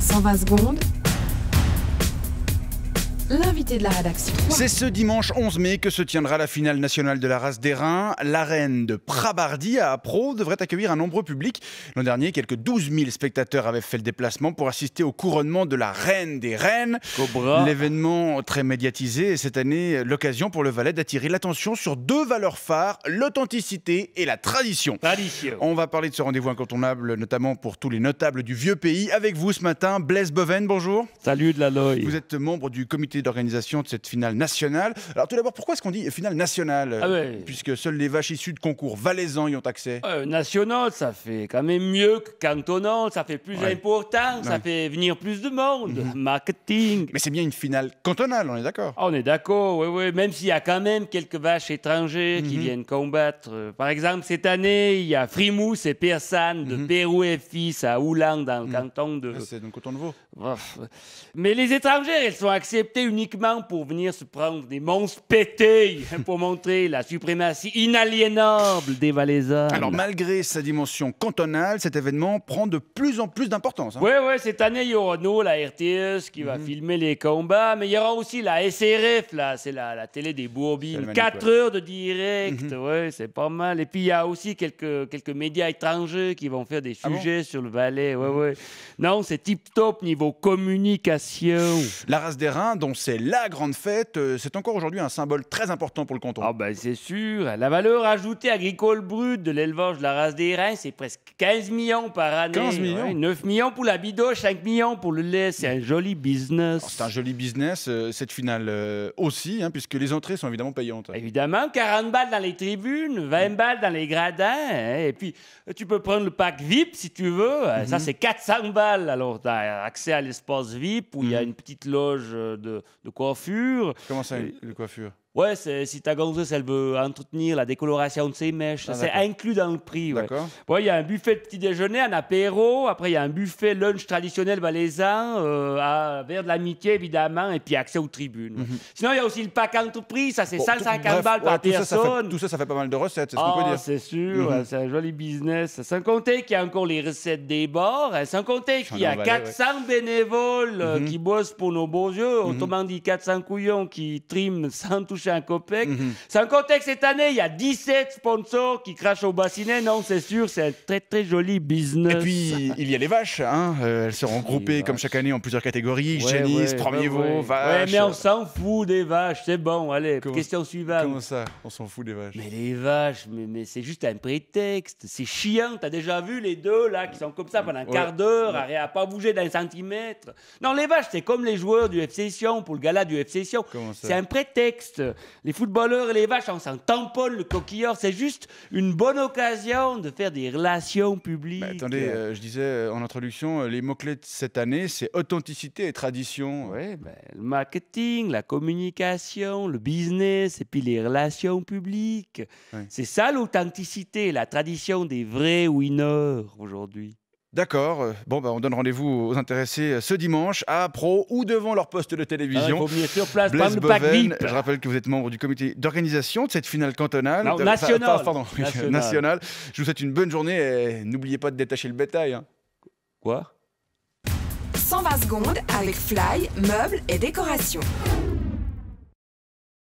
120 Vasgundo. l'invité de la rédaction. C'est ce dimanche 11 mai que se tiendra la finale nationale de la race des reins. L'arène de Prabardi à Pro devrait accueillir un nombreux public. L'an dernier, quelques 12 000 spectateurs avaient fait le déplacement pour assister au couronnement de la reine des reines. Cobra. L'événement très médiatisé et cette année l'occasion pour le Valais d'attirer l'attention sur deux valeurs phares, l'authenticité et la tradition. On va parler de ce rendez-vous incontournable, notamment pour tous les notables du vieux pays. Avec vous ce matin, Blaise Boven, bonjour. Salut de la loi Vous êtes membre du comité d'organisation de cette finale nationale. Alors tout d'abord, pourquoi est-ce qu'on dit finale nationale ah Puisque seules les vaches issues de concours valaisans y ont accès. National, euh, nationale, ça fait quand même mieux que cantonal, ça fait plus important, ça fait venir plus de monde. Mhm. Marketing. Mais c'est bien une finale cantonale, on est d'accord ah, On est d'accord, oui, oui. Même s'il y a quand même quelques vaches étrangères qui mhm. viennent combattre. Euh, par exemple, cette année, il y a Frimousse et Persane de mhm. Pérou et Fils à Oulan, dans le canton de. Ah, c'est dans le canton de Vaud. Mais les étrangères, elles sont acceptées uniquement pour venir se prendre des monstres pétés pour montrer la suprématie inaliénable des Valaisans. Alors, malgré sa dimension cantonale, cet événement prend de plus en plus d'importance. Hein. Oui, oui, ouais, cette année, il y aura nous, la RTS, qui va mhm. filmer les combats, mais il y aura aussi la SRF, là, c'est la, la, télé des Bourbines. 4 heures de direct, mhm. c'est pas mal. Et puis, il y a aussi quelques, quelques médias étrangers qui vont faire des ah sujets sur le Valais. Ouais, Non, c'est tip-top niveau communication. La race des reins, dont c'est la grande fête. Euh, c'est encore aujourd'hui un symbole très important pour le canton. Ah ben c'est sûr. La valeur ajoutée agricole brute de l'élevage de la race des reins, c'est presque 15 millions par année. 15 millions 9 millions pour la bidoche, 5 millions pour le lait. C'est un joli business. C'est un joli business, euh, cette finale euh, aussi, hein, puisque les entrées sont évidemment payantes. Évidemment, 40 balles dans les tribunes, 20 balles dans les gradins. Hein. et puis, tu peux prendre le pack VIP si tu veux. Ça, mhm. c'est 400 balles. Alors, tu as accès à l'espace VIP où il y a mhm. une petite loge de de coiffure. Comment ça, le coiffure Ouais, si ta gonzesse, elle veut entretenir la décoloration de ses mèches, ah, c'est inclus dans le prix. Ouais. il y a un buffet de petit déjeuner, un apéro. Après, il y a un buffet lunch traditionnel valaisan, euh, à verre de l'amitié, évidemment, et puis accès aux tribunes. Mhm. Sinon, il y a aussi le pack entreprise, ça, c'est bon, 150 balles par personne. tout ça, ça fait pas mal de recettes, c'est ce qu'on peut ah, dire. C'est sûr, mhm. c'est un joli business. Sans compter qu'il y a encore les recettes des bords hein, sans compter qu'il y a 400 bénévoles euh, mhm. qui bossent pour nos beaux yeux, autrement dit 400 couillons qui triment sans toucher un copec. Mhm. C'est un contexte cette année, il y a 17 sponsors qui crachent au bassinet. Non, c'est sûr, c'est un très très joli business. Et puis, il y a les vaches, hein. Euh, elles seront regroupées comme chaque année en plusieurs catégories. Ouais, premier ouais, mais on s'en fout des vaches, c'est bon, allez, question suivante. Comment ça, on s'en fout des vaches Mais les vaches, mais, c'est juste un prétexte, c'est chiant. T'as déjà vu les deux là qui sont comme ça pendant un quart d'heure, à pas bouger d'un centimètre. Non, les vaches, c'est comme les joueurs du FC Sion pour le gala du FC Sion. C'est un prétexte les footballeurs et les vaches, on s'en tamponne le coquillard. C'est juste une bonne occasion de faire des relations publiques. Bah, attendez, euh, euh, je disais euh, en introduction, les mots-clés de cette année, c'est authenticité et tradition. Oui, ben, le marketing, la communication, le business et puis les relations publiques. C'est ça l'authenticité, la tradition des vrais winners aujourd'hui. D'accord. Euh, bon, bah, on donne rendez-vous aux intéressés euh, ce dimanche à Pro ou devant leur poste de télévision. Ah, place, je rappelle que vous êtes membre du comité d'organisation de cette finale cantonale. Non, nationale. Je vous souhaite une bonne journée et n'oubliez pas de détacher le bétail. Hein. Quoi 120 secondes avec fly, meubles et décorations.